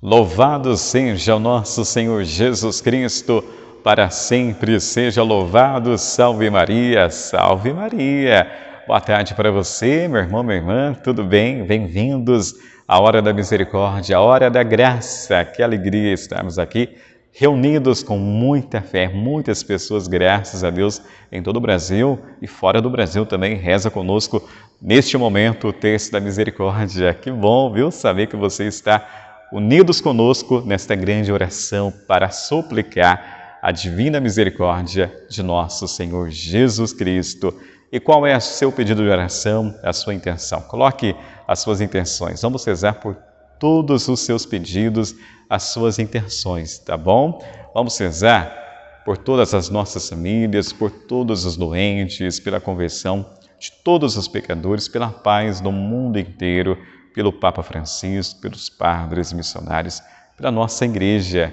Louvado seja o nosso Senhor Jesus Cristo, para sempre seja louvado. Salve Maria, salve Maria. Boa tarde para você, meu irmão, minha irmã, tudo bem? Bem-vindos à Hora da Misericórdia, à Hora da Graça. Que alegria estarmos aqui reunidos com muita fé, muitas pessoas, graças a Deus, em todo o Brasil e fora do Brasil também. Reza conosco neste momento o texto da misericórdia. Que bom, viu? Saber que você está unidos conosco nesta grande oração para suplicar a divina misericórdia de nosso Senhor Jesus Cristo. E qual é o seu pedido de oração, a sua intenção? Coloque as suas intenções. Vamos rezar por todos os seus pedidos, as suas intenções, tá bom? Vamos rezar por todas as nossas famílias, por todos os doentes, pela conversão de todos os pecadores, pela paz do mundo inteiro pelo Papa Francisco, pelos padres missionários, pela nossa igreja.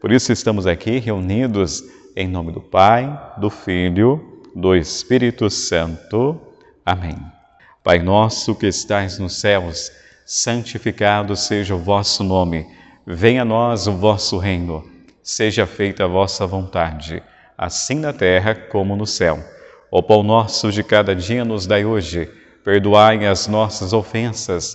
Por isso estamos aqui reunidos em nome do Pai, do Filho, do Espírito Santo. Amém. Pai nosso que estais nos céus, santificado seja o vosso nome. Venha a nós o vosso reino. Seja feita a vossa vontade, assim na terra como no céu. O pão nosso de cada dia nos dai hoje. Perdoai as nossas ofensas,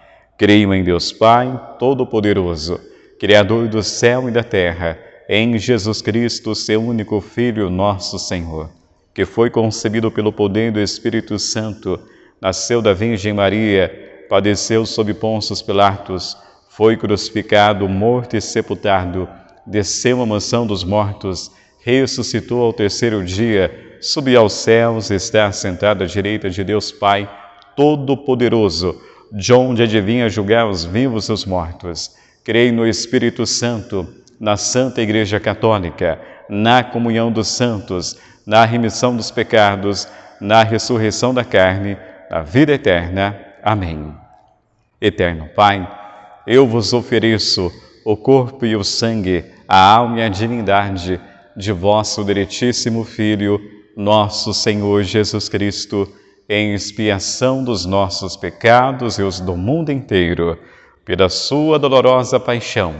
Creio em Deus Pai, Todo-Poderoso, Criador do céu e da terra, em Jesus Cristo, seu único Filho, nosso Senhor, que foi concebido pelo poder do Espírito Santo, nasceu da Virgem Maria, padeceu sob Pontos Pilatos, foi crucificado, morto e sepultado, desceu à mansão dos mortos, ressuscitou ao terceiro dia, subiu aos céus, está sentado à direita de Deus Pai, Todo-Poderoso, de onde adivinha julgar os vivos e os mortos. Creio no Espírito Santo, na Santa Igreja Católica, na comunhão dos santos, na remissão dos pecados, na ressurreição da carne, na vida eterna. Amém. Eterno Pai, eu vos ofereço o corpo e o sangue, a alma e a divindade de vosso diretíssimo Filho, nosso Senhor Jesus Cristo em expiação dos nossos pecados e os do mundo inteiro, pela sua dolorosa paixão.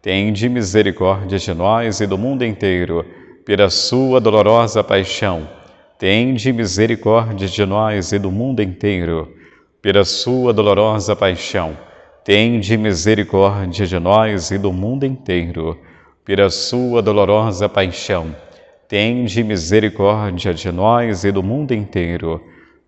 Tende misericórdia de nós e do mundo inteiro, pela sua dolorosa paixão. Tende misericórdia de nós e do mundo inteiro, pela sua dolorosa paixão. Tende misericórdia de nós e do mundo inteiro, pela sua dolorosa paixão. Tende misericórdia de nós e do mundo inteiro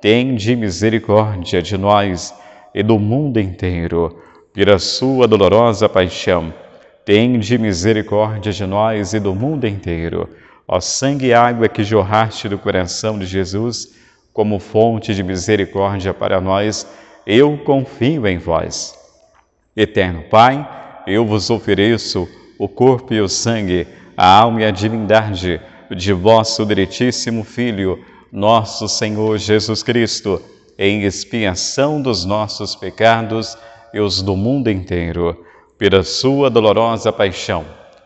tende misericórdia de nós e do mundo inteiro. Pela sua dolorosa paixão, tende misericórdia de nós e do mundo inteiro. Ó sangue e água que jorraste do coração de Jesus, como fonte de misericórdia para nós, eu confio em vós. Eterno Pai, eu vos ofereço o corpo e o sangue, a alma e a divindade de vosso diretíssimo Filho, nosso Senhor Jesus Cristo, em expiação dos nossos pecados e os do mundo inteiro, pela sua dolorosa paixão,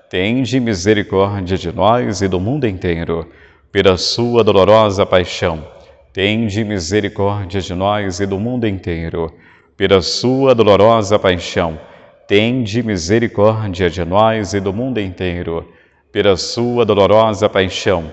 tende misericórdia de nós e do mundo inteiro, pela sua dolorosa paixão, tende misericórdia de nós e do mundo inteiro, pela sua dolorosa paixão, tende misericórdia de nós e do mundo inteiro, pela sua dolorosa paixão,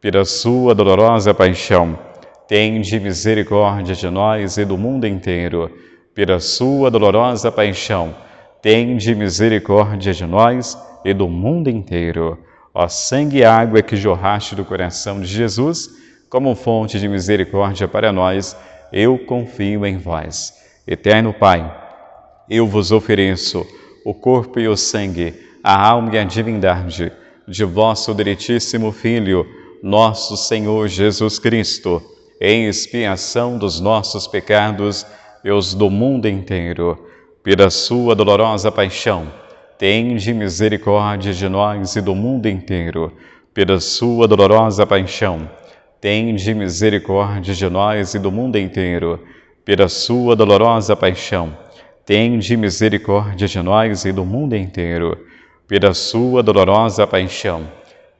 pela sua dolorosa paixão, tende misericórdia de nós e do mundo inteiro. Pela sua dolorosa paixão, tende misericórdia de nós e do mundo inteiro. Ó sangue e água que jorraste do coração de Jesus, como fonte de misericórdia para nós, eu confio em vós. Eterno Pai, eu vos ofereço o corpo e o sangue, a alma e a divindade de vosso diretíssimo Filho, nosso Senhor Jesus Cristo, em expiação dos nossos pecados e os do mundo inteiro, pela sua dolorosa paixão, tende misericórdia de nós e do mundo inteiro, pela sua dolorosa paixão, tende misericórdia de nós e do mundo inteiro, pela sua dolorosa paixão, tende misericórdia de nós e do mundo inteiro, pela sua dolorosa paixão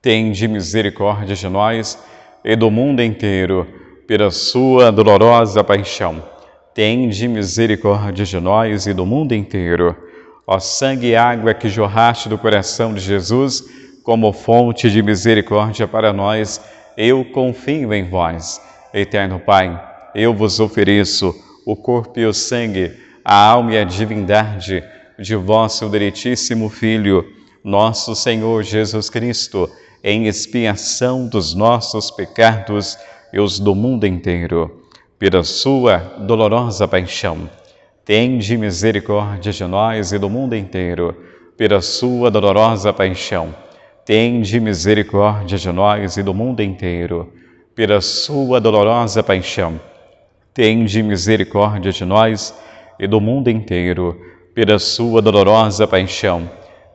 Tende misericórdia de nós e do mundo inteiro, pela sua dolorosa paixão. Tende misericórdia de nós e do mundo inteiro. Ó sangue e água que jorraste do coração de Jesus, como fonte de misericórdia para nós, eu confio em vós. Eterno Pai, eu vos ofereço o corpo e o sangue, a alma e a divindade de vosso diretíssimo Filho, nosso Senhor Jesus Cristo em expiação dos nossos pecados e os do mundo inteiro. Pela sua dolorosa paixão, tende misericórdia de nós e do mundo inteiro. Pela sua dolorosa paixão, tende misericórdia de nós e do mundo inteiro. Pela sua dolorosa paixão, tende misericórdia de nós e do mundo inteiro. Pela sua dolorosa paixão,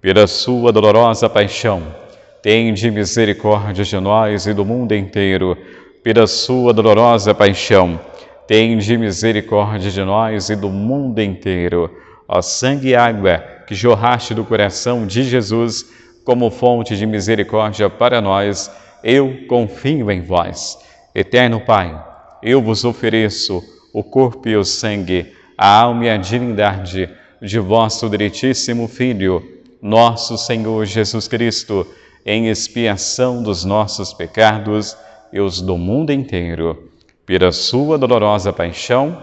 pela sua dolorosa paixão, tende misericórdia de nós e do mundo inteiro. Pela sua dolorosa paixão, tende misericórdia de nós e do mundo inteiro. Ó sangue e água que jorraste do coração de Jesus como fonte de misericórdia para nós, eu confio em vós. Eterno Pai, eu vos ofereço o corpo e o sangue, a alma e a divindade de vosso diretíssimo Filho nosso Senhor Jesus Cristo, em expiação dos nossos pecados e os do mundo inteiro. Pela sua dolorosa paixão,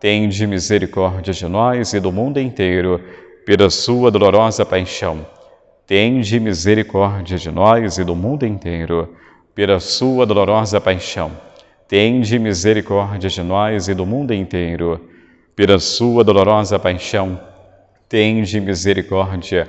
tende misericórdia de nós e do mundo inteiro. Pela sua dolorosa paixão, tende misericórdia de nós e do mundo inteiro. Pela sua dolorosa paixão, tende misericórdia de nós e do mundo inteiro. Pela sua dolorosa paixão, tende misericórdia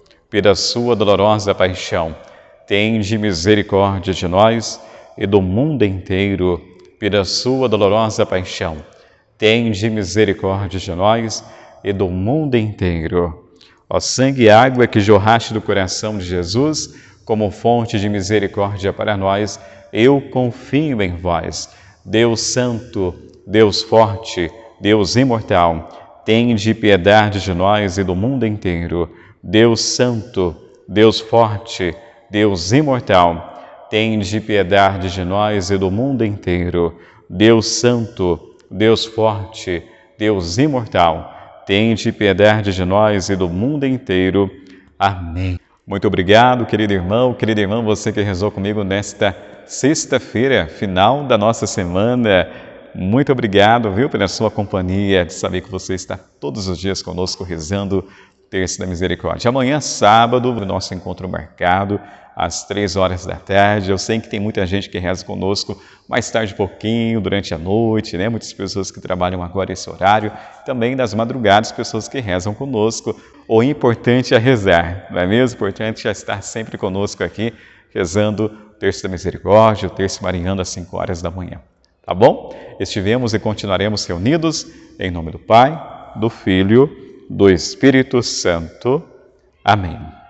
pela sua dolorosa paixão, tende misericórdia de nós e do mundo inteiro, pela sua dolorosa paixão, tende misericórdia de nós e do mundo inteiro. Ó sangue e água que jorraste do coração de Jesus, como fonte de misericórdia para nós, eu confio em vós. Deus Santo, Deus Forte, Deus Imortal, tende piedade de nós e do mundo inteiro Deus Santo, Deus Forte, Deus Imortal, tende piedade de nós e do mundo inteiro. Deus Santo, Deus Forte, Deus Imortal, tende piedade de nós e do mundo inteiro. Amém. Muito obrigado, querido irmão, querida irmã, você que rezou comigo nesta sexta-feira, final da nossa semana. Muito obrigado, viu, pela sua companhia, de saber que você está todos os dias conosco rezando Terço da Misericórdia. Amanhã, sábado, nosso encontro marcado às três horas da tarde. Eu sei que tem muita gente que reza conosco mais tarde um pouquinho, durante a noite, né? Muitas pessoas que trabalham agora esse horário. Também das madrugadas, pessoas que rezam conosco. O importante é rezar, não é mesmo? O importante é estar sempre conosco aqui, rezando o Terço da Misericórdia, o Terço Mariano às cinco horas da manhã. Tá bom? Estivemos e continuaremos reunidos em nome do Pai, do Filho do Espírito Santo. Amém.